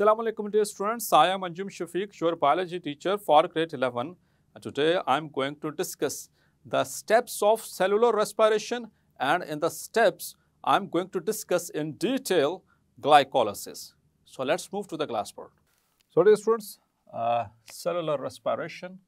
Assalamualaikum dear students, I am Anjum Shafiq, your biology teacher for grade 11. And today I am going to discuss the steps of cellular respiration and in the steps I am going to discuss in detail glycolysis. So let's move to the glass board. So dear students, uh, cellular respiration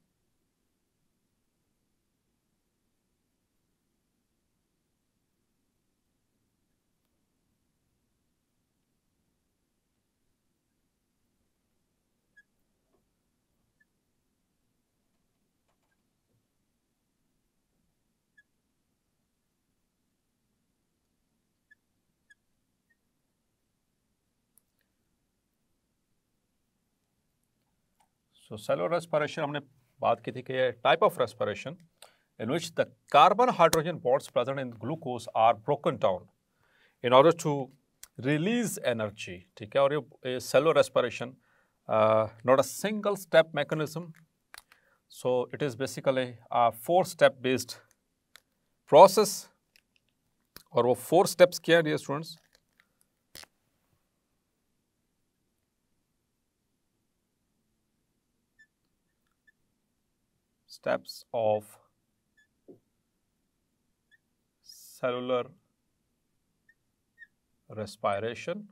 तो सेलो respiration हमने बात की थी कि type of respiration in which the carbon hydrogen bonds present in glucose are broken down in order to release energy ठीक है और ये cellular respiration not a single step mechanism so it is basically four step based process और वो four steps क्या हैं students steps of cellular respiration.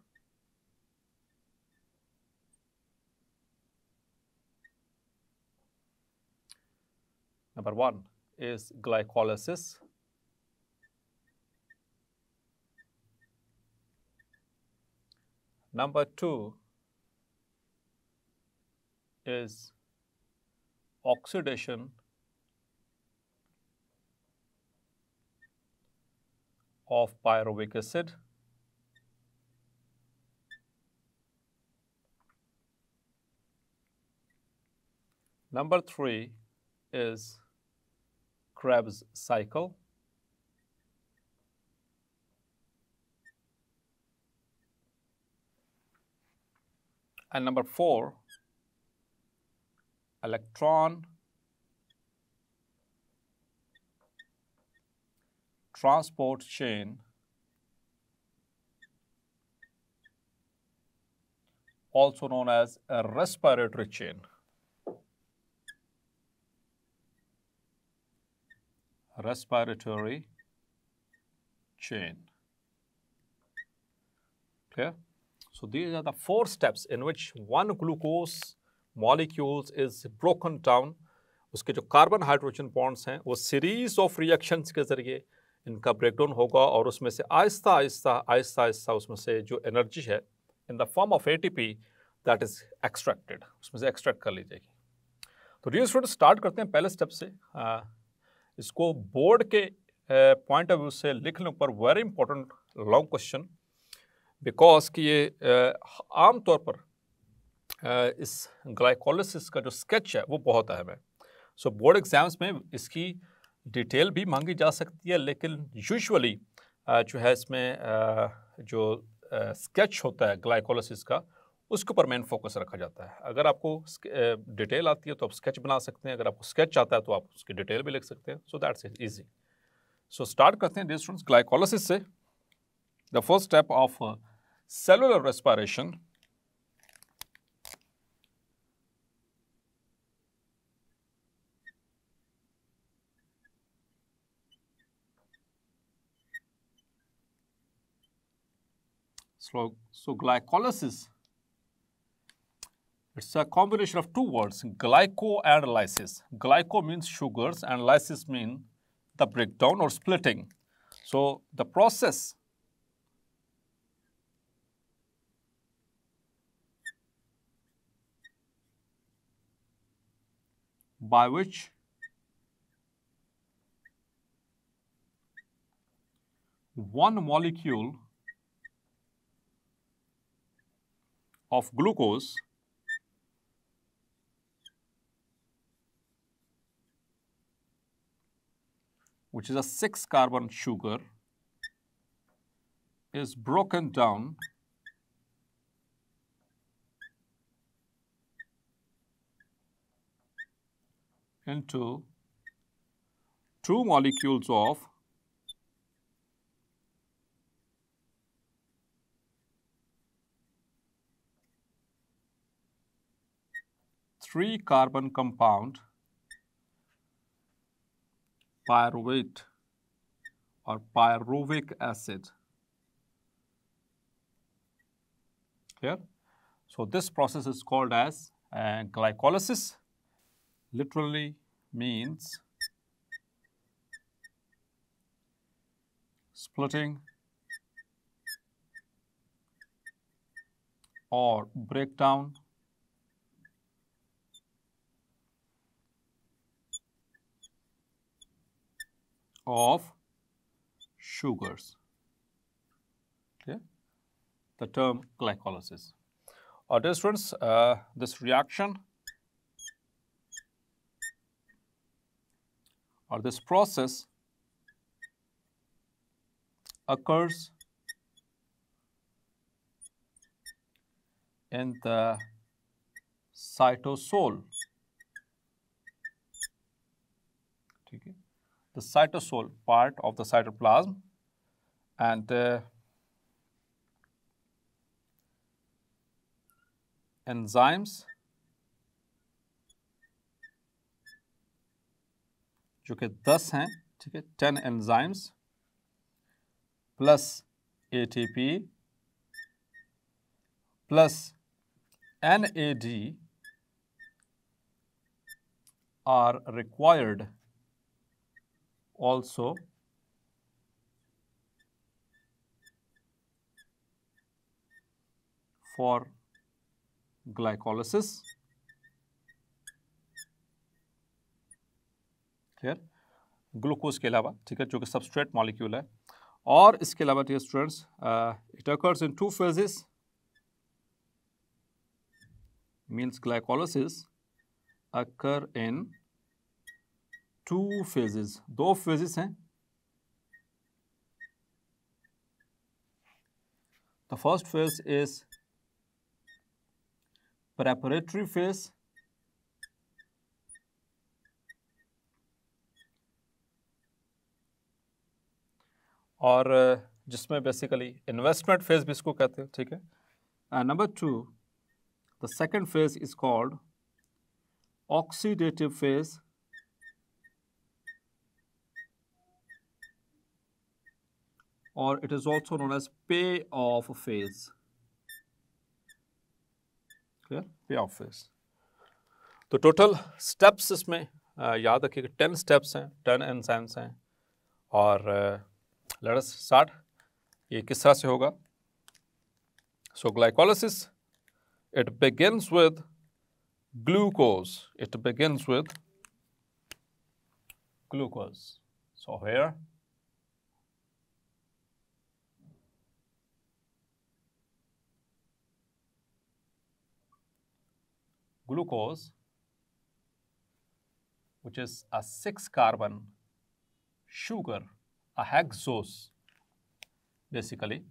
Number one is glycolysis. Number two is oxidation of pyruvic acid. Number three is Krebs cycle. And number four, electron transport chain also known as a respiratory chain. Respiratory chain. Clear? So these are the four steps in which one glucose molecules is broken down उसके जो carbon hydrogen bonds हैं वो series of reactions के जरिए इनका breakdown होगा और उसमें से आहिस्ता आहिस्ता आहिस्ता आहिस्ता उसमें से जो एनर्जी है in the form of a that is extracted उसमें से एक्सट्रैक्ट कर ली जाएगी तो रियल स्टूडेंट स्टार्ट करते हैं पहले स्टेप से आ, हाँ, इसको बोर्ड के पॉइंट ऑफ व्यू से लिखने पर very important long question because कि ये आमतौर पर आ, इस ग्लाइकोलिस का जो स्केच है वो बहुत अहम है सो बोर्ड एग्ज़ाम्स में इसकी डिटेल भी मांगी जा सकती है लेकिन यूजुअली जो है इसमें जो स्केच होता है ग्लाइकोलोसिस का उसके ऊपर मेन फोकस रखा जाता है अगर आपको डिटेल आती है तो आप स्केच बना सकते हैं अगर आपको स्केच आता है तो आप उसकी डिटेल भी लिख सकते हैं so that's is easy so start करते हैं डियर ग्लाइकोलोसिस से the first step of cellular respiration So, so glycolysis, it's a combination of two words, glyco and lysis. Glyco means sugars and lysis means the breakdown or splitting. So the process by which one molecule of glucose which is a 6 carbon sugar is broken down into two molecules of three carbon compound pyruvate or pyruvic acid here. So this process is called as uh, glycolysis literally means splitting or breakdown of sugars. Okay? The term glycolysis. Or dear students, uh, this reaction or this process occurs in the cytosol the cytosol part of the cytoplasm and uh, enzymes which are 10 हैं ठीक 10 enzymes, plus ATP, plus NAD are required also for glycolysis clear glucose के अलावा ठीक है जो कि substrate molecule है और इसके अलावा ठीक students it occurs in two phases means glycolysis occur in two phases दो फेजेस हैं the first phase is preparatory phase और जिसमें बेसिकली इन्वेस्टमेंट फेज भी इसको कहते हैं ठीक है number two the second phase is called oxidative phase or it is also known as payoff phase. Clear? Payoff phase. The total steps is me. Uh, 10 steps, hai, 10 enzymes. Hai. Aur, let us start. Ye kis So, glycolysis, it begins with glucose. It begins with glucose. So, here glucose, which is a six carbon sugar, a hexose, basically,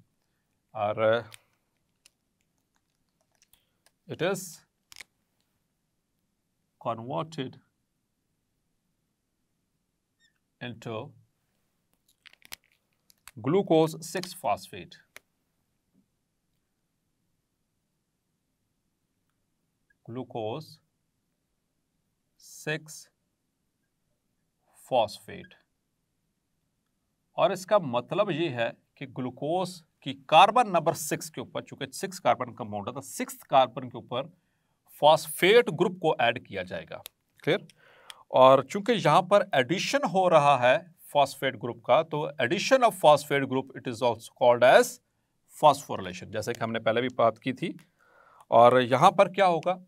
or uh, it is converted into glucose 6 phosphate. Glucose six phosphate और इसका मतलब ये है कि glucose की carbon number six के ऊपर चूंकि सिक्स कार्बन कंपाउंड है सिक्स तो कार्बन के ऊपर फॉस्फेट ग्रुप को ऐड किया जाएगा क्लियर और चूंकि यहां पर एडिशन हो रहा है फॉस्फेट ग्रुप का तो addition of phosphate group it is also called as phosphorylation जैसे कि हमने पहले भी बात की थी और यहां पर क्या होगा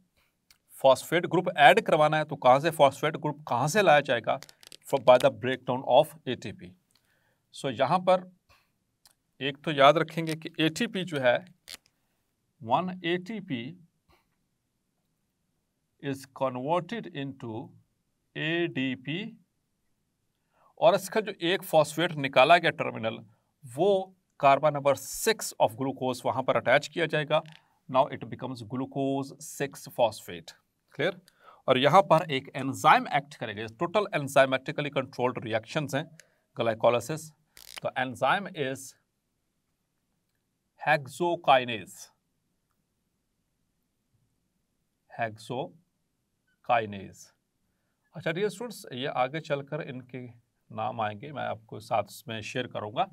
फॉस्फेट ग्रुप ऐड करवाना है तो कहाँ से फॉस्फेट ग्रुप कहाँ से लाया जाएगा by the break down of A so यहाँ पर एक तो याद रखेंगे कि ए जो है one A to A D P और इसका जो एक फॉस्फेट निकाला गया टर्मिनल वो carbon number six of glucose वहाँ पर अटैच किया जाएगा now it becomes glucose six phosphate clear और यहाँ पर एक एंजाइम एक्ट करेगा टोटल एंजाइमेटिकली कंट्रोल्ड रिएक्शन हैं ग्लाइकोलाइसिस तो एंजाइम इज हेक्सोकाइनेज हेक्सोकाइनेज अच्छा डियर स्टूडेंट्स ये आगे चलकर इनके नाम आएंगे मैं आपको साथ में शेयर करूंगा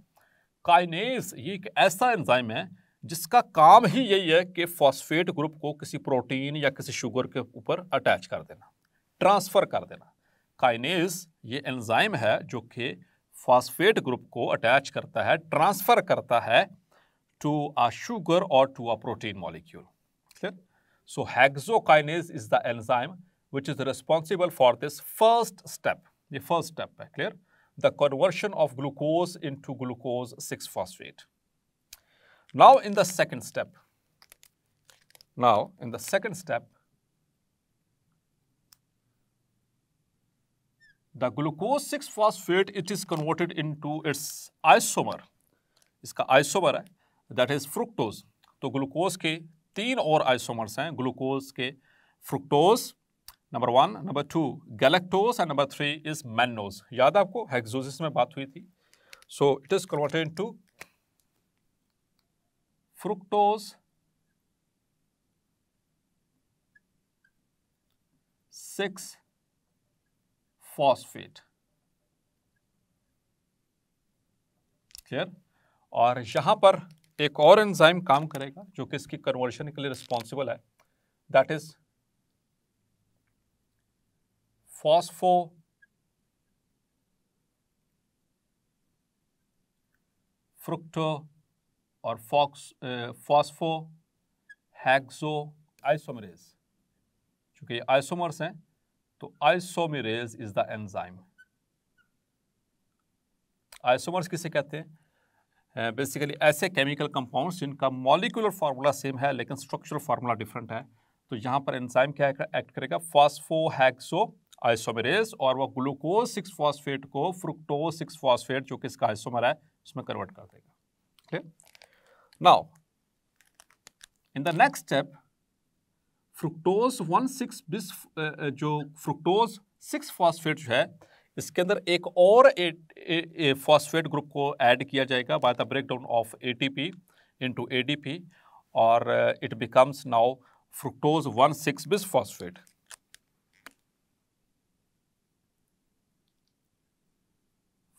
काइनेज ये एक ऐसा एंजाइम है जिसका काम ही यही है कि फॉस्फेट ग्रुप को किसी प्रोटीन या किसी शुगर के ऊपर अटैच कर देना ट्रांसफ़र कर देना काइनेज ये एंजाइम है जो कि फॉस्फेट ग्रुप को अटैच करता है ट्रांसफ़र करता है टू आ शुगर और to a protein molecule clear so hexokinase is the enzyme responsible for this first step ये फर्स्ट स्टेप है clear the conversion of glucose into glucose six phosphate Now in the second step, now in the second step, the glucose 6 phosphate it is converted into its isomer. इसका isomer है that is fructose तो glucose के तीन और isomers हैं glucose के fructose number one number two galactose and number three is mannose याद आपको हेक्सोजिस में बात हुई थी so it is converted to fructose six phosphate clear और यहां पर एक और एंजाइम काम करेगा जो कि इसकी कन्वर्शन के लिए रिस्पॉन्सिबल है दैट इज फॉस्फो फ्रुक्टो और फॉक्स फॉस्फो हैक्सो आइसोमरेज चूंकि ये आइसोमर्स हैं तो isomerase is the enzyme isomers किसे कहते हैं बेसिकली ऐसे केमिकल कंपाउंड्स जिनका मॉलिकुलर फार्मूला सेम है लेकिन स्ट्रक्चरल फार्मूला डिफरेंट है तो यहाँ पर एंजाइम क्या एक्ट करेगा फॉस्फो हैक्सो आइसोमरेज और वह ग्लूकोज सिक्स फॉस्फेट को फ्रुक्टोज सिक्स फॉस्फेट जो कि इसका आइसोमर है उसमें कन्वर्ट कर देगा ठीक Now, in the next step, fructose one six bis जो फ्रुक्टोज सिक्स फॉस्फेट जो है इसके अंदर एक और फॉस्फेट ग्रुप को ऐड किया जाएगा by the break down of A T P into A D P और it becomes now fructose one six bis phosphate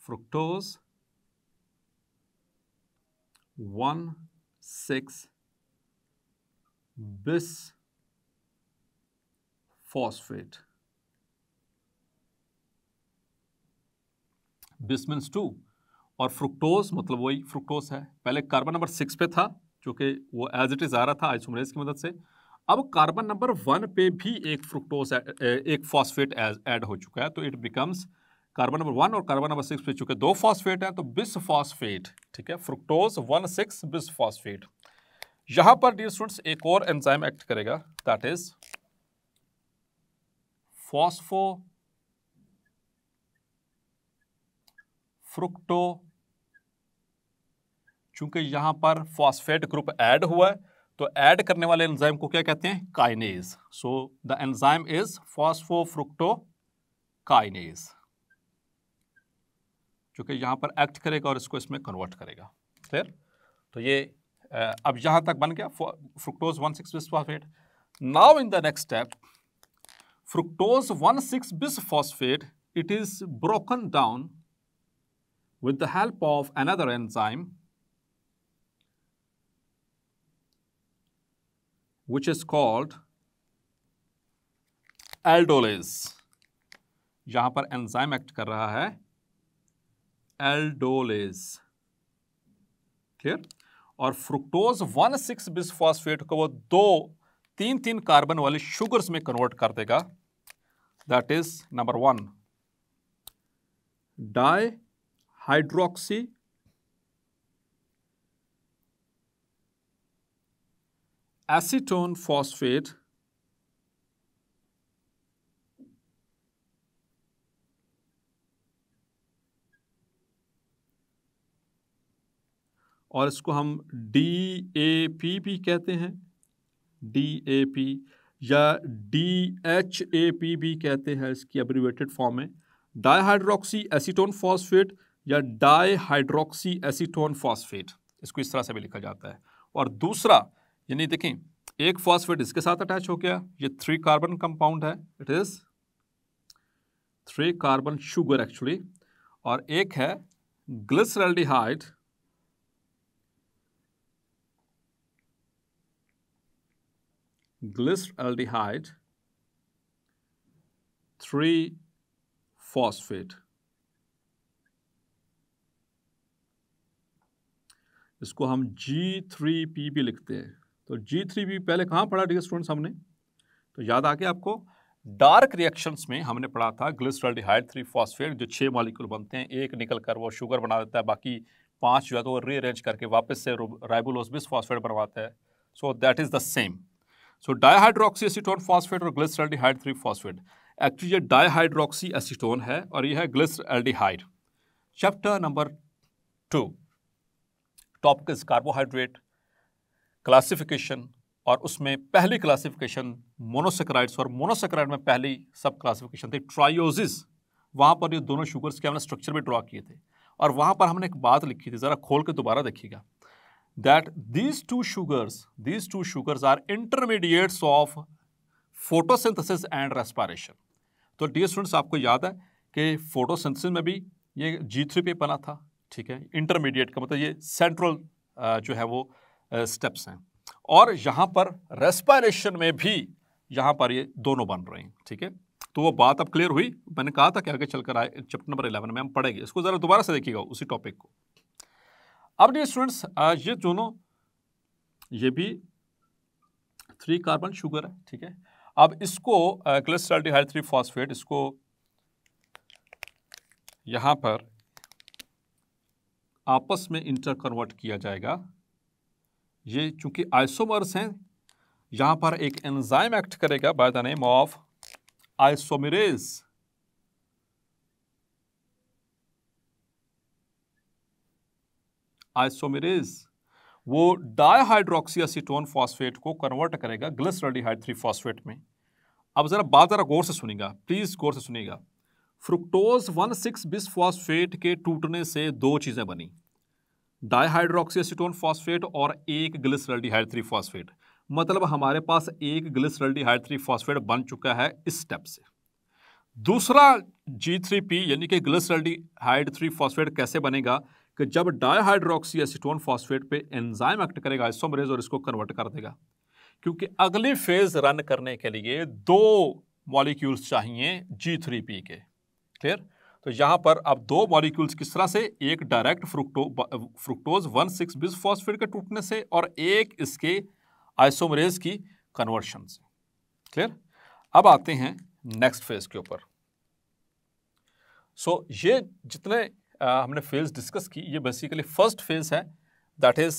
fructose one six bis phosphate bis means two और fructose मतलब वही fructose है पहले carbon number six पे था जो कि वो एज इट इज़ आ रहा था आइसोमरेज की मदद से अब कार्बन नंबर वन पे भी एक फ्रुक्टोज एक फॉस्फेट एड हो चुका है तो it becomes carbon number one और कार्बन नंबर सिक्स पे चुके दो फॉस्फेट हैं तो बिस फॉस्फेट ठीक है fructose one six bis phosphate पर डियर स्टूडेंट्स एक और एंजाइम एक्ट करेगा दैट इज फॉस्फो फ्रुक्टो चूंकि यहां पर फॉस्फेट ग्रुप ऐड हुआ है तो ऐड करने वाले एंजाइम को क्या कहते हैं kinase so the enzyme is phospho fructo kinase क्योंकि यहाँ पर एक्ट करेगा और इसको इसमें कन्वर्ट करेगा क्लियर तो ये अब यहाँ तक बन गया fructose one six phosphate now in the next step six bis phosphate it is broken down with the help of another enzyme which is called aldolase यहां पर एंजाइम एक्ट कर रहा है एल्डोल इज क्लियर और fructose one six bisphosphate को वो दो तीन तीन कार्बन वाले शुगर्स में कन्वर्ट कर देगा that is number one di hydroxy acetone phosphate और इसको हम डी ए पी भी कहते हैं डी ए पी या डी एच ए पी भी कहते हैं इसकी एब्रीवेटेड फॉर्म है डाईहाइड्रोक्सी एसीटोन फॉस्फेट या डाईहाइड्रोक्सी एसीटोन फॉस्फेट इसको इस तरह से भी लिखा जाता है और दूसरा यानी देखें एक फॉस्फेट इसके साथ अटैच हो गया ये थ्री कार्बन कंपाउंड है it is three carbon sugar actually और एक है ग्लिसरल्डिहाइड glyceraldehyde, 3 phosphate. इसको हम G3P भी लिखते हैं तो G3P पहले कहां पढ़ा डी स्टूडेंट्स हमने तो याद आ गया आपको डार्क रिएक्शंस में हमने पढ़ा था ग्लिसरल्डिहाइड थ्री फॉस्फेट जो छह मॉलिक्यूल बनते हैं एक निकल कर वो शुगर बना देता है बाकी पांच जो है तो वो रीअरेंज करके वापस से राइबुलोस बिस फॉस्फेट बनवाता है so that is the same so dihydroxy acetone phosphate और ग्लिसरल्डिहाइड थ्री फॉस्फेट एक्चुअली ये डाईहाइड्रोक्सी एसिटोन है और यह है glyceraldehyde chapter number two topic is carbohydrate classification और उसमें पहली क्लासिफिकेशन मोनोसेक्राइड्स और मोनोसेक्राइड में पहली सब क्लासिफिकेशन थी ट्रायोजिस वहाँ पर ये दोनों शुगर्स के हमने स्ट्रक्चर भी ड्रॉ किए थे और वहाँ पर हमने एक बात लिखी थी ज़रा खोल के दोबारा देखिएगा that these two sugars, these two sugars are intermediates of photosynthesis and respiration. to dear students aapko yaad hai कि photosynthesis में भी ये जी थ्री पे बना था ठीक है इंटरमीडिएट का मतलब ये jo hai wo वो स्टेप्स हैं और यहाँ पर रेस्पायरेशन में भी यहाँ पर ये दोनों बन रहे हैं ठीक है तो वो बात अब क्लियर हुई मैंने कहा था कि आगे चलकर आए चैप्टर नंबर 11 में हम पढ़ेंगे इसको ज़रा दोबारा से देखिएगा उसी टॉपिक को अब ये स्टूडेंट्स ये दोनों ये भी थ्री कार्बन शुगर है ठीक है अब इसको क्लेस्ट्रल्टीहाइड थ्री फॉस्फेट इसको यहाँ पर आपस में इंटर कन्वर्ट किया जाएगा ये चूंकि आइसोमर्स हैं यहाँ पर एक एंजाइम एक्ट करेगा by the name of isomerase isomerase वो एसिटोन फॉस्फेट को कन्वर्ट करेगा ग्लिसरडिहाइड थ्री फॉस्फेट में अब ज़रा बात ज़रा गौर से सुनेगा प्लीज़ गौर से सुनेगा fructose one six bis phosphate के टूटने से दो चीज़ें बनी एसिटोन फॉस्फेट और एक ग्लिसरडिहाइड थ्री फॉस्फेट मतलब हमारे पास एक ग्लिसरल्डिहाइड थ्री फॉस्फेट बन चुका है इस स्टेप से दूसरा जी थ्री पी यानी कि ग्लिसरल्डिहाइड थ्री फॉस्फेट कैसे बनेगा कि जब डायहाइड्रोक्सी एसिटोन फॉस्फेट पे एंजाइम एक्ट करेगा आइसोमरेज और इसको कन्वर्ट कर देगा क्योंकि अगली फेज रन करने के लिए दो मॉलिक्यूल्स चाहिए जी थ्री पी के क्लियर तो यहाँ पर अब दो मॉलिक्यूल्स किस तरह से एक direct fructo fructose one six bis phosphate के टूटने से और एक इसके आइसोमरेज की कन्वर्शन से क्लियर अब आते हैं नेक्स्ट फेज के ऊपर सो so, ये जितने हमने फेज़ डिस्कस की ये बेसिकली फर्स्ट फेज़ है that is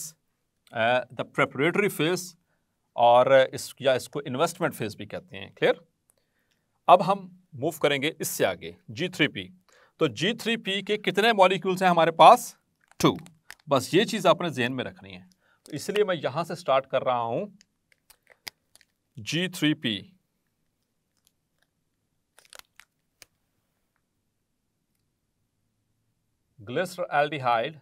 the preparatory phase और इस या इसको इन्वेस्टमेंट फेज़ भी कहते हैं क्लियर अब हम मूव करेंगे इससे आगे जी थ्री पी तो जी थ्री पी के कितने मॉलिक्यूल्स हैं हमारे पास टू बस ये चीज़ आपने जहन में रखनी है तो इसलिए मैं यहाँ से स्टार्ट कर रहा हूँ G three P glyceraldehyde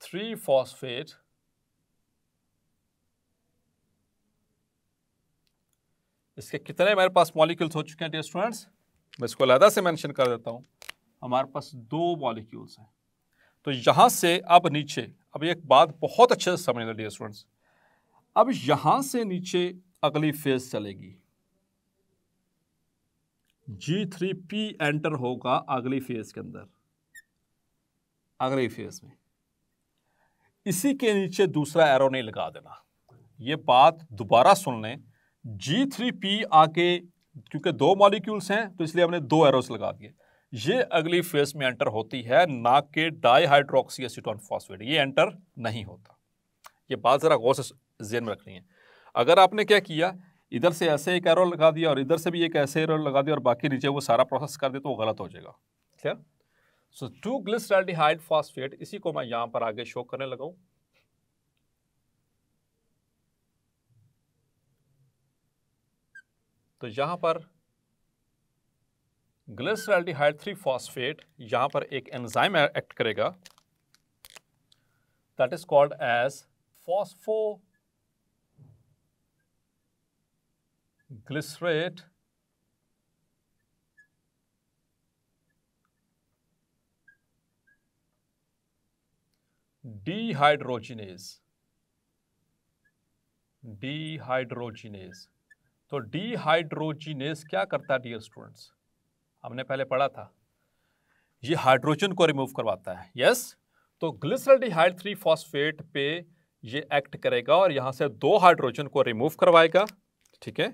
three phosphate इसके कितने मेरे पास मॉलिक्यूल्स हो चुके हैं डियर स्टूडेंट्स मैं इसको अलहदा से मेंशन कर देता हूं हमारे पास दो मॉलिक्यूल्स हैं तो यहां से अब नीचे अब एक बात बहुत अच्छे से समझ लो डियर स्टूडेंट्स अब यहां से नीचे अगली फेज चलेगी जी थ्री पी एंटर होगा अगली फेज के अंदर अगली फेज में इसी के नीचे दूसरा एरो नहीं लगा देना ये बात दोबारा सुन लें जी थ्री पी आके क्योंकि दो मॉलिक्यूल्स हैं तो इसलिए हमने दो एरोस लगा दिए ये अगली फेज में एंटर होती है ना के डाईहाइड्रोक्सी एसिटोन फॉस्फेट ये एंटर नहीं होता ये बात ज़रा गौर से जेन में रखनी है अगर आपने क्या किया इधर से ऐसे एक एरो लगा दिया और इधर से भी एक ऐसे एरो लगा दिया और बाकी नीचे वो सारा प्रोसेस कर दे तो वो गलत हो जाएगा clear so two glyceraldehyde phosphate इसी को मैं यहां पर आगे शो करने लगा तो यहां पर ग्लिसराल्डिहाइड थ्री फॉस्फेट यहां पर एक एंजाइम एक्ट करेगा that is called as phospho glycerate dehydrogenase dehydrogenase तो डीहाइड्रोजिनेस क्या करता है डियर स्टूडेंट्स हमने पहले पढ़ा था ये हाइड्रोजन को रिमूव करवाता है यस तो ग्लिसरल डिहाइड थ्री फॉस्फेट पे ये एक्ट करेगा और यहां से दो हाइड्रोजन को रिमूव करवाएगा ठीक है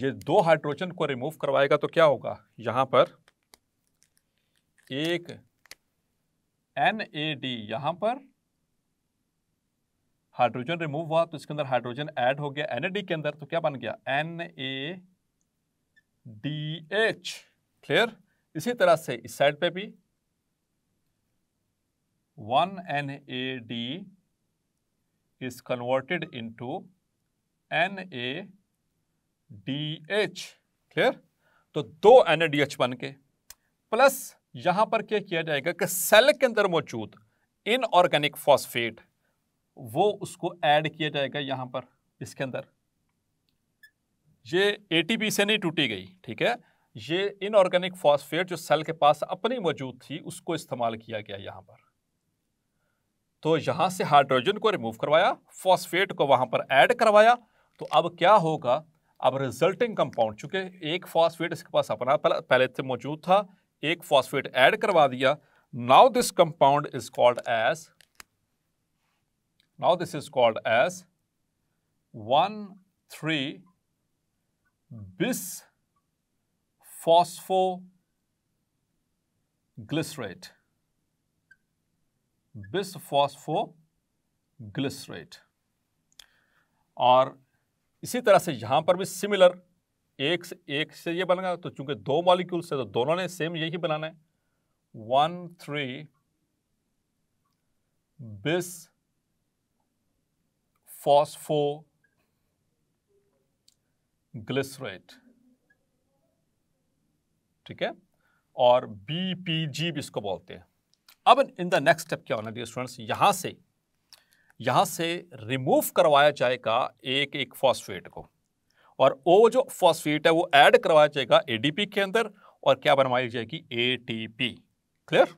ये दो हाइड्रोजन को रिमूव करवाएगा तो क्या होगा यहां पर एक एन ए डी यहां पर हाइड्रोजन रिमूव हुआ तो इसके अंदर हाइड्रोजन ऐड हो गया एन के अंदर तो क्या बन गया N A D H clear इसी तरह से इस साइड पे भी one N A D is converted into N A D H clear तो दो एन डी एच बन के प्लस यहां पर क्या किया जाएगा कि सेल के अंदर मौजूद इनऑर्गेनिक फॉस्फेट वो उसको ऐड किया जाएगा यहां पर इसके अंदर ये एटीपी से नहीं टूटी गई ठीक है ये इनऑर्गेनिक फॉस्फेट जो सेल के पास अपनी मौजूद थी उसको इस्तेमाल किया गया यहां पर तो यहां से हाइड्रोजन को रिमूव करवाया फॉस्फेट को वहां पर ऐड करवाया तो अब क्या होगा अब रिजल्टिंग कंपाउंड चूंकि एक फॉस्फेट इसके पास अपना पहले से तो मौजूद था एक फॉस्फेट ऐड करवा दिया now this compound is called as now this is called as one three bis phospho glycerate bis phospho glycerate और इसी तरह से यहाँ पर भी सिमिलर एक से एक से ये बनेगा तो चूंकि दो मॉलिक्यूल्स है तो दोनों ने सेम यही बनाना है one three bis phospho glycerate ठीक है और बीपीजी भी इसको बोलते हैं अब इन द नेक्स्ट स्टेप क्या होना चाहिए स्टूडेंट्स यहां से यहाँ से रिमूव करवाया जाएगा एक एक फॉस्फेट को और वो जो फॉस्फेट है वो ऐड करवाया जाएगा एडीपी के अंदर और क्या बनवाई जाएगी ATP clear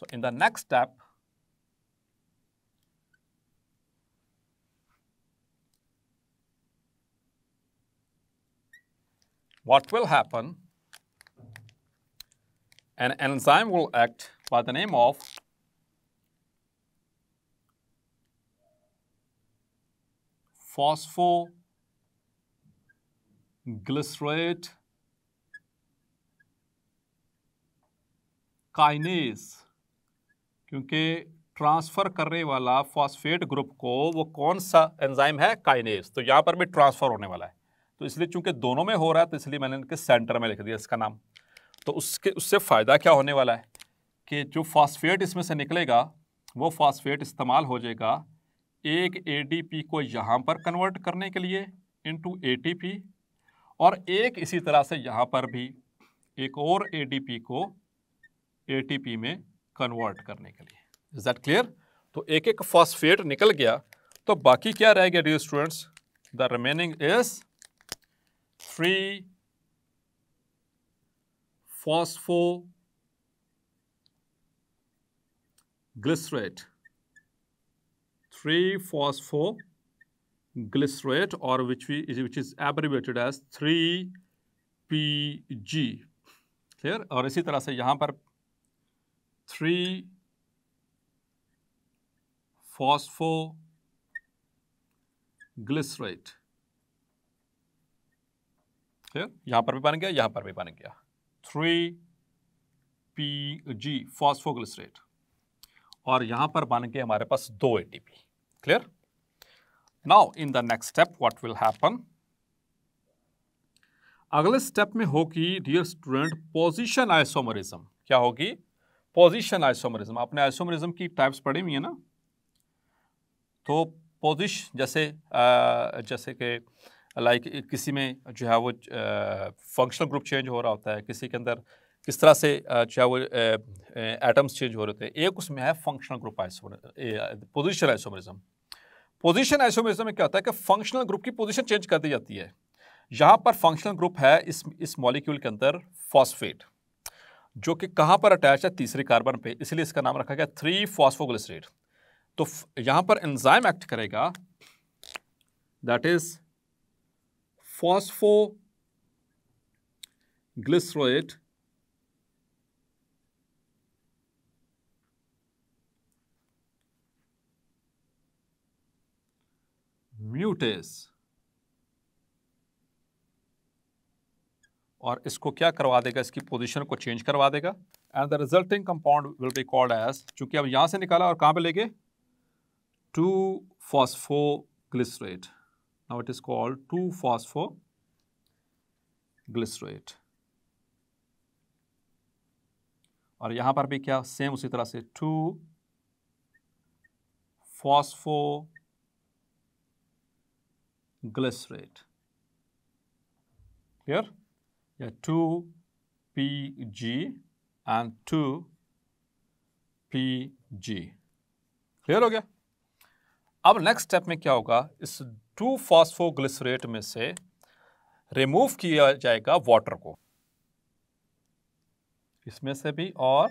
so in the next step what will happen an enzyme will act by the name of phospho glycerate kinase क्योंकि ट्रांसफ़र करने वाला फॉस्फेट ग्रुप को वो कौन सा एंजाइम है काइनेस तो यहाँ पर भी ट्रांसफ़र होने वाला है तो इसलिए चूंकि दोनों में हो रहा है तो इसलिए मैंने इनके सेंटर में लिख दिया इसका नाम तो उसके उससे फ़ायदा क्या होने वाला है कि जो फॉस्फेट इसमें से निकलेगा वो फॉस्फेट इस्तेमाल हो जाएगा एक एडीपी को यहाँ पर कन्वर्ट करने के लिए इनटू एटीपी और एक इसी तरह से यहाँ पर भी एक और एडीपी को एटीपी में कन्वर्ट करने के लिए इज दैट क्लियर तो एक एक फॉस्फेट निकल गया तो बाकी क्या रह गया dear students the remaining is three phospho glycerate three 3 phosphoglycerate or which is which as three P G clear और इसी तरह से यहां पर थ्री फॉस्फो ग्लिसरेट क्लियर यहां पर भी बन गया यहां पर भी बन गया three P G phospho phosphoglycerate और यहां पर बन गए हमारे पास दो ATP Clear? Now, in the next step, what will happen? अगले स्टेप में होगी डियर स्टूडेंट पोजिशन आइसोमरिज्म क्या होगी पोजिशन आइसोमरिज्म आपने आइसोमरिज्म की टाइप्स पढ़ी हुई है ना तो पोजिश जैसे आ, जैसे कि लाइक किसी में जो है वो फंक्शनल ग्रुप चेंज हो रहा होता है किसी के अंदर किस तरह से जो है वो एटम्स चेंज हो रहे होते हैं एक उसमें है functional group isomer position isomerism position isomerism में क्या होता है कि फंक्शनल ग्रुप की पोजीशन चेंज कर दी जाती है यहां पर फंक्शनल ग्रुप है इस इस मॉलिक्यूल के अंदर फॉस्फेट जो कि कहां पर अटैच है तीसरे कार्बन पे इसलिए इसका नाम रखा गया थ्री फॉस्फोग्लिसरेट तो यहां पर एंजाइम एक्ट करेगा that is phospho glycerate mutase और इसको क्या करवा देगा इसकी पोजीशन को चेंज करवा देगा and the resulting compound will be called as चूंकि अब यहां से निकाला और कहां पे ले गए two glycerate now it is called two phospho glycerate और यहां पर भी क्या सेम उसी तरह से two phospho glycerate. Here, yeah, 2PG and 2PG. Clear हो गया अब नेक्स्ट स्टेप में क्या होगा इस टू फॉस्फोग्लिसरेट में से रिमूव किया जाएगा वाटर को इसमें से भी और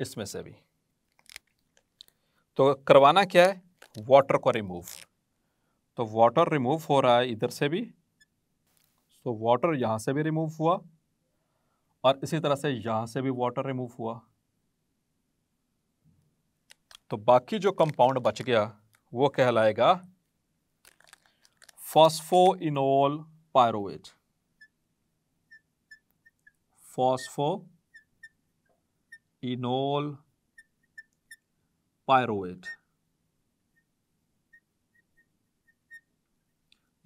इसमें से भी तो करवाना क्या है वाटर को रिमूव तो वाटर रिमूव हो रहा है इधर से भी तो वाटर यहाँ से भी रिमूव हुआ और इसी तरह से यहाँ से भी वाटर रिमूव हुआ तो बाकी जो कंपाउंड बच गया वो कहलाएगा phospho enol pyruvate phospho enol pyruvate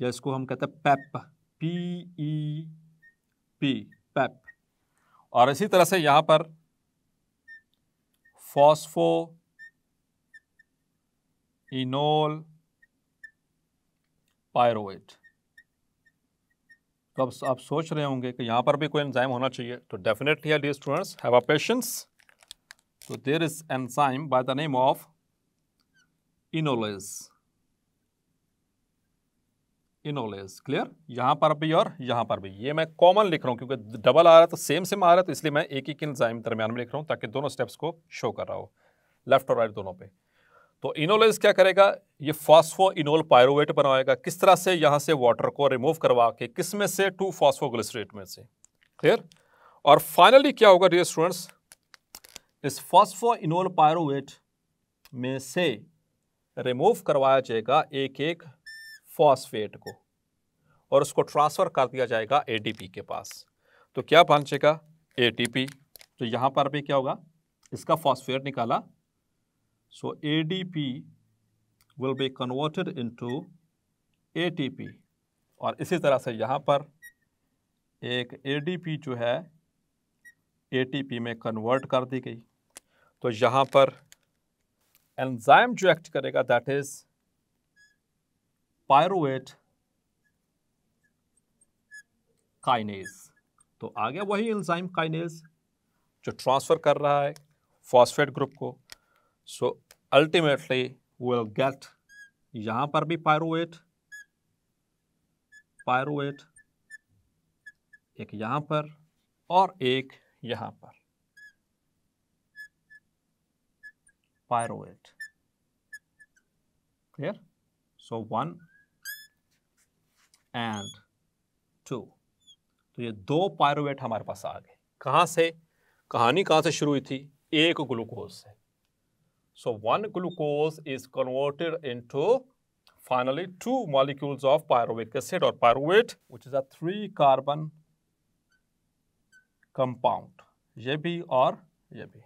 या इसको हम कहते हैं PEP P E P PEP और इसी तरह से यहां पर फॉस्फो इनोल पायरोइड तो अब आप सोच रहे होंगे कि यहां पर भी कोई एंजाइम होना चाहिए तो डेफिनेटली है dear students have a patience तो there is enzyme by the name of enolase enolase clear यहाँ पर भी और यहाँ पर भी ये मैं कॉमन लिख रहा हूँ क्योंकि डबल आ रहा है तो सेम सेम आ रहा है तो इसलिए मैं एक एक इंजाइम दरमियान में लिख रहा हूँ ताकि दोनों स्टेप्स को शो कर रहा हो लेफ्ट और राइट दोनों पे तो इनोलेज क्या करेगा ये फॉस्फो इनोल पायरोवेट बनाएगा किस तरह से यहाँ से वाटर को रिमूव करवा के किस में से टू फॉस्फोग्लिसरेट में से क्लियर और फाइनली क्या होगा डियर स्टूडेंट्स इस फॉस्फो इनोल पायरोवेट में से रिमूव करवाया जाएगा एक एक फॉस्फेट को और उसको ट्रांसफ़र कर दिया जाएगा एटीपी के पास तो क्या पहुंचेगा एटीपी तो यहां पर भी क्या होगा इसका फॉस्फेट निकाला so ADP will be converted into ATP और इसी तरह से यहाँ पर एक एडीपी जो है एटीपी में कन्वर्ट कर दी गई तो यहाँ पर एंजाइम जो एक्ट करेगा दैट इज़ पायरोट काइनेज तो आ गया वही एंजाइम काइनेज जो ट्रांसफ़र कर रहा है फॉस्फेट ग्रुप को सो अल्टीमेटली विल गेट यहां पर भी पायरोट पायरोट एक यहां पर और एक यहां पर pyruvate clear so one and two तो ये दो पायरोवेट हमारे पास आ गए कहाँ से कहानी कहाँ से शुरू हुई थी एक ग्लूकोज से so one glucose is converted into finally two molecules of pyruvate acid और pyruvate which is a three carbon compound ये भी और ये भी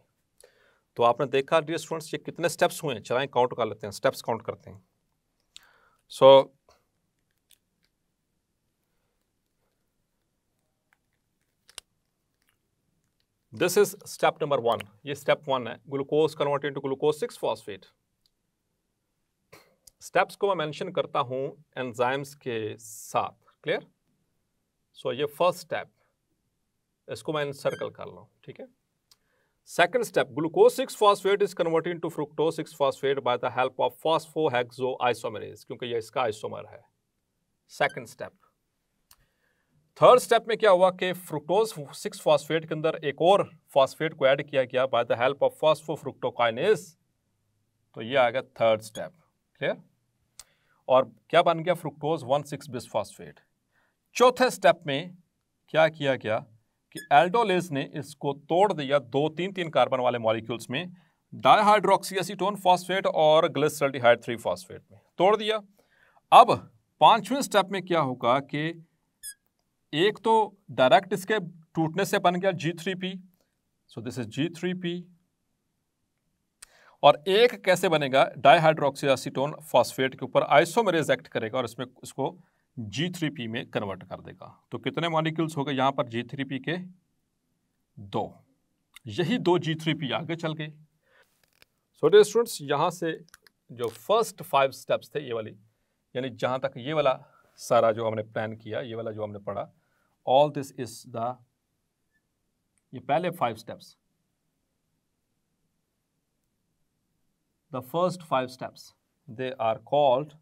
तो आपने देखा डियर स्टूडेंट्स ये कितने स्टेप्स हुए हैं चलाएं काउंट कर लेते हैं स्टेप्स काउंट करते हैं so so, this is step number one ये स्टेप वन है glucose convert to glucose six phosphate steps को मैं मेंशन करता हूं एंजाइम्स के साथ क्लियर सो so, ये फर्स्ट स्टेप इसको मैं सर्कल कर लो ठीक है second step glucose six phosphate is converting to fructose six phosphate by the help of phosphohexo isomerase क्योंकि ये इसका आइसोमर है सेकंड स्टेप थर्ड स्टेप में क्या हुआ कि फ्रुक्टोज सिक्स फॉस्फेट के अंदर एक और फॉस्फेट को ऐड किया गया by the help of phosphofructokinase तो ये आ गया थर्ड स्टेप क्लियर और क्या बन गया fructose one six bis phosphate चौथे स्टेप में क्या किया गया कि एल्डोलेज ने इसको तोड़ दिया दो तीन तीन कार्बन वाले मॉलिक्यूल्स में डायहाइड्रोक्सीटोन फॉस्फेट और ग्लिसरल्डिहाइड थ्री फॉस्फेट में तोड़ दिया अब पांचवें स्टेप में क्या होगा कि एक तो डायरेक्ट इसके टूटने से बन गया G three P so this is G three P और एक कैसे बनेगा डाईहाइड्रोक्सीसीटोन फॉस्फेट के ऊपर आइसोमेरेज एक्ट करेगा और इसमें उसको जी थ्री पी में कन्वर्ट कर देगा तो कितने मॉलिक्यूल्स हो गए यहां पर जी थ्री पी के दो यही दो जी थ्री पी आगे चल गए सो डे स्टूडेंट्स यहां से जो फर्स्ट फाइव स्टेप्स थे ये वाली यानी जहां तक ये वाला सारा जो हमने प्लान किया ये वाला जो हमने पढ़ा ऑल दिस इज द ये पहले five steps the first five steps they are called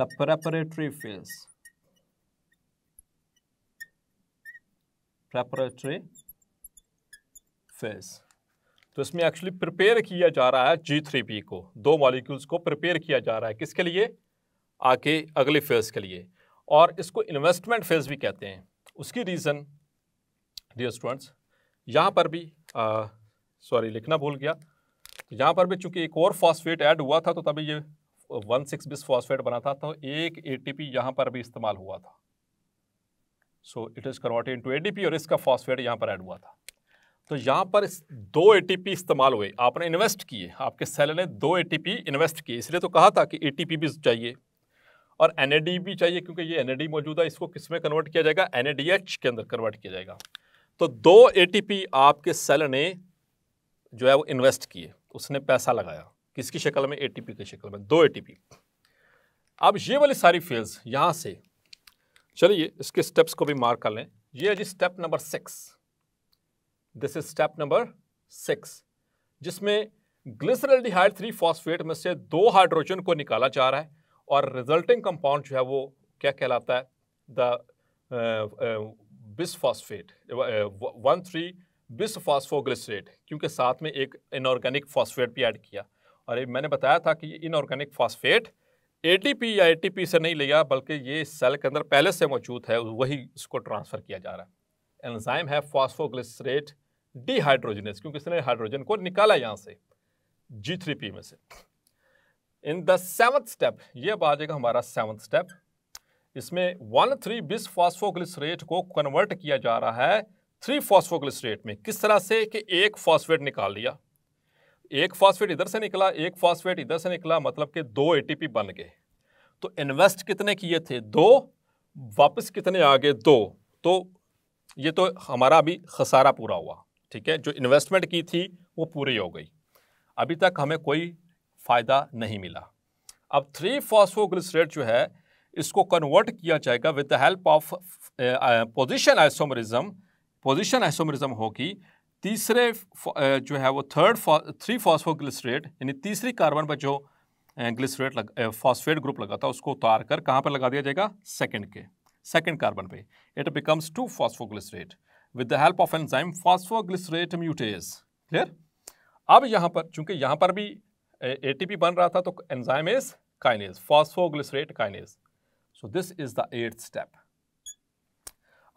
the preparatory phase preparatory phase तो इसमें एक्चुअली प्रिपेयर किया जा रहा है जी थ्री पी को दो मॉलिक्यूल्स को प्रिपेयर किया जा रहा है किसके लिए आके अगले फेज के लिए और इसको इन्वेस्टमेंट फेज़ भी कहते हैं उसकी रीज़न डियर स्टूडेंट्स यहाँ पर भी सॉरी लिखना भूल गया तो यहाँ पर भी चूंकि एक और फॉस्फेट ऐड हुआ था तो तभी ये वन सिक्स बिस फॉस्फेट बना था तो एक ए टी पी यहाँ पर भी इस्तेमाल हुआ था so it is converted into ADP और इसका फॉस्फेट यहाँ पर ऐड हुआ था तो यहाँ पर ए दो पी इस्तेमाल हुए आपने इन्वेस्ट किए आपके सेल ने दो पी इन्वेस्ट किए इसलिए तो कहा था कि पी भी चाहिए और एन भी चाहिए क्योंकि ये एन मौजूद है इसको किस में कन्वर्ट किया जाएगा एन के अंदर कन्वर्ट किया जाएगा तो दो ए आपके सेल ने जो है वो इन्वेस्ट किए उसने पैसा लगाया किसकी शक्ल में ए की शक्ल में दो ए अब ये वाली सारी फेल्स यहाँ से चलिए इसके स्टेप्स को भी मार्क कर लें ये है जी step number six this is step number six जिसमें ग्लिसरल्डिहाइड थ्री फॉस्फेट में से दो हाइड्रोजन को निकाला जा रहा है और रिजल्टिंग कंपाउंड जो है वो क्या कहलाता है the bisphosphate one three bisphosphoglycerate क्योंकि साथ में एक इनऑर्गेनिक फॉस्फेट भी ऐड किया और मैंने बताया था कि इनऑर्गेनिक फॉस्फेट पी या पी से नहीं लिया बल्कि ये सेल के अंदर पहले से मौजूद है वही इसको ट्रांसफ़र किया जा रहा है एंजाइम है फॉस्फोग्लिसरेट डीहाइड्रोजनस क्योंकि इसने हाइड्रोजन को निकाला यहाँ से जी थ्री पी में से इन द सेवंथ स्टेप ये अब आ जाएगा हमारा सेवंथ स्टेप इसमें वन थ्री बिस फॉस्फोग्लिसरेट को कन्वर्ट किया जा रहा है थ्री फॉस्फोग्लिसरेट में किस तरह से कि एक फॉस्फेट निकाल लिया एक फॉस्फेट इधर से निकला एक फॉस्फेट इधर से निकला मतलब कि दो ए बन गए तो इन्वेस्ट कितने किए थे दो वापस कितने आ गए दो तो ये तो हमारा अभी खसारा पूरा हुआ ठीक है जो इन्वेस्टमेंट की थी वो पूरी हो गई अभी तक हमें कोई फ़ायदा नहीं मिला अब थ्री फॉस्फोग्लिसरेट जो है इसको कन्वर्ट किया जाएगा with the help of position isomerism position isomerism होगी तीसरे जो है वो थर्ड थ्री फॉस्फोग्लिसरेट यानी तीसरी कार्बन पर जो ग्लिसरेट लग फॉस्फेट ग्रुप लगा था उसको उतार कर कहाँ पर लगा दिया जाएगा सेकेंड के सेकेंड कार्बन पे it becomes two phosphoglycerate with the help of enzyme phosphoglycerate mutase clear अब यहाँ पर चूंकि यहाँ पर भी एटीपी बन रहा था तो enzyme is kinase phosphoglycerate kinase so this is the eight step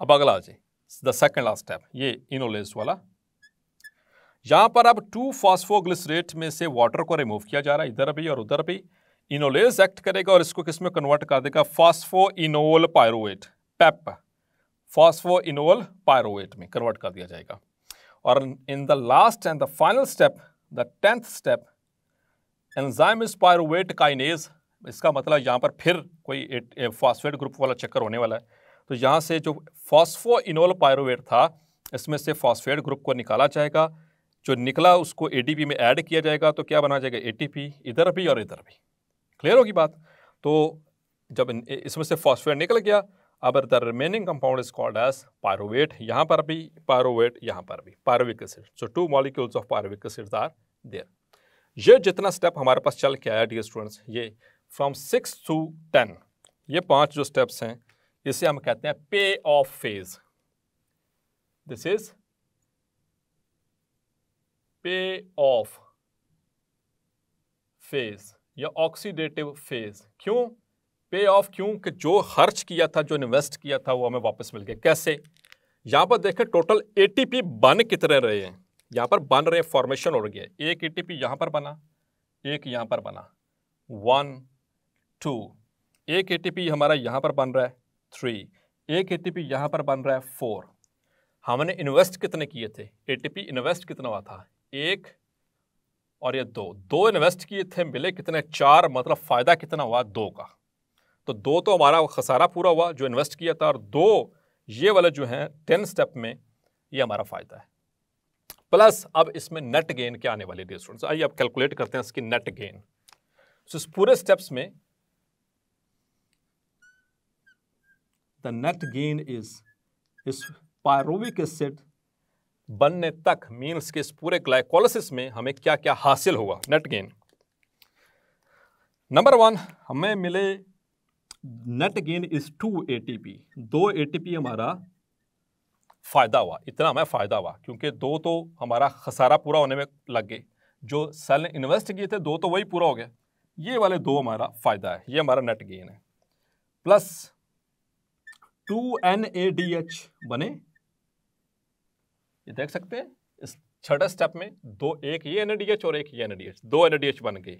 अब अगला जी द सेकेंड लास्ट स्टेप ये इनोलेज वाला यहां पर अब टू फॉस्फोग्लिसरेट में से वाटर को रिमूव किया जा रहा है इधर भी और उधर भी इनोलेज एक्ट करेगा और इसको किसमें कन्वर्ट कर देगा phosphoenolpyruvate PEP phosphoenolpyruvate में कन्वर्ट कर दिया जाएगा और in the last and the final step the tenth step enzyme pyruvate kinase इसका मतलब यहाँ पर फिर कोई फॉस्फेट ग्रुप वाला चक्कर होने वाला है तो यहाँ से जो फॉस्फो इनोल पायरोवेट था इसमें से फॉस्फेट ग्रुप को निकाला जाएगा जो निकला उसको ए में ऐड किया जाएगा तो क्या बना जाएगा ए इधर भी और इधर भी क्लियर होगी बात तो जब इसमें से फॉस्फेट निकल गया अब the remaining compound is called as pyruvate यहाँ पर भी पायरोवेट यहाँ पर भी pyruvic acid so two molecules of pyruvic acid are there ये जितना स्टेप हमारे पास चल के आया डी स्टूडेंट्स ये फ्रॉम सिक्स टू टेन ये पांच जो स्टेप्स हैं इसे हम कहते हैं pay off phase this is pay off phase या ऑक्सीडेटिव फेज क्यों पे ऑफ क्यों कि जो खर्च किया था जो इन्वेस्ट किया था वो हमें वापस मिल गया कैसे यहां पर देखें टोटल एटीपी बन कितने रहे हैं यहाँ पर बन रहे फॉर्मेशन हो एक ए एक पी यहाँ पर बना एक यहाँ पर बना वन टू एक ए e हमारा यहाँ पर बन रहा है थ्री एक ए e यहाँ पर बन रहा है फोर हमने इन्वेस्ट कितने किए थे ए e इन्वेस्ट कितना हुआ था एक और ये दो दो इन्वेस्ट किए थे मिले कितने चार मतलब फ़ायदा कितना हुआ दो का तो दो तो हमारा खसारा पूरा हुआ जो इन्वेस्ट किया था और दो ये वाले जो हैं टेन स्टेप में ये हमारा फ़ायदा है प्लस अब इसमें नेट गेन क्या आने वाले डियर स्टूडेंट्स आइए आप कैलकुलेट करते हैं इसकी नेट गेन सो इस पूरे स्टेप्स में द नेट गेन इज इस पायरोविक एसिड बनने तक मीन्स के इस पूरे ग्लाइकोलिसिस में हमें क्या क्या हासिल हुआ नेट गेन नंबर वन हमें मिले net gain is two ATP दो एटीपी हमारा फ़ायदा हुआ इतना हमें फ़ायदा हुआ क्योंकि दो तो हमारा खसारा पूरा होने में लग गए जो सेल ने इन्वेस्ट किए थे दो तो वही पूरा हो गया ये वाले दो हमारा फ़ायदा है ये हमारा नेट गेन है plus two N A D H बने ये देख सकते हैं इस छठे स्टेप में दो एक ये एन डी एच और एक ये एन डी एच दो एन डी एच बन गए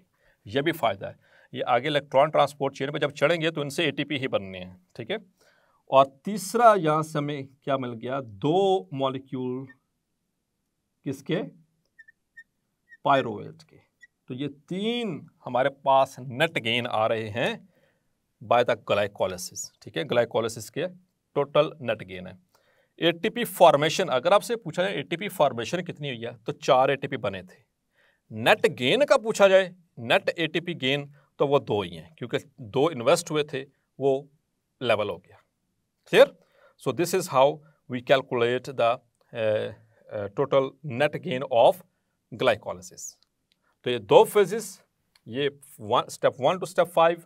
ये भी फ़ायदा है ये आगे इलेक्ट्रॉन ट्रांसपोर्ट चेन पर जब चढ़ेंगे तो इनसे ए टी पी ही बनने हैं ठीक है और तीसरा यहाँ से हमें क्या मिल गया दो मॉलिक्यूल किसके पायरोवेट के तो ये तीन हमारे पास नेट गेन आ रहे हैं बाय द ग्लाइकोलिस ठीक है ग्लाइकोलिस के टोटल नेट गेन है एटीपी फॉर्मेशन अगर आपसे पूछा जाए एटीपी फॉर्मेशन कितनी हुई है तो चार एटीपी बने थे नेट गेन का पूछा जाए नेट एटीपी गेन तो वो दो ही हैं क्योंकि दो इन्वेस्ट हुए थे वो लेवल हो गया Clear? So this is how we calculate the uh, uh, total net gain of glycolysis. तो ये दो ye ये step step one two step five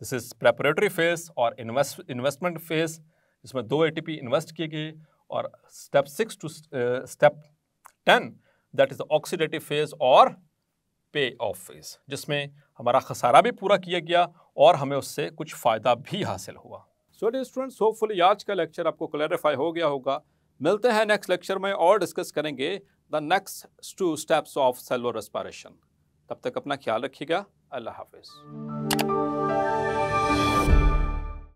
this is preparatory phase और investment इन्वेस्टमेंट फेज इसमें दो invest इन्वेस्ट gaye aur और step six to step ten that is the oxidative phase और pay off phase जिसमें हमारा खसारा भी पूरा किया गया और हमें उससे कुछ फ़ायदा भी हासिल हुआ सो डे स्टूडेंट्स होपफुली आज का लेक्चर आपको क्लैरिफाई हो गया होगा मिलते हैं नेक्स्ट लेक्चर में और डिस्कस करेंगे the next two steps of cellular respiration तब तक अपना ख्याल रखिएगा अल्लाह हाफिज़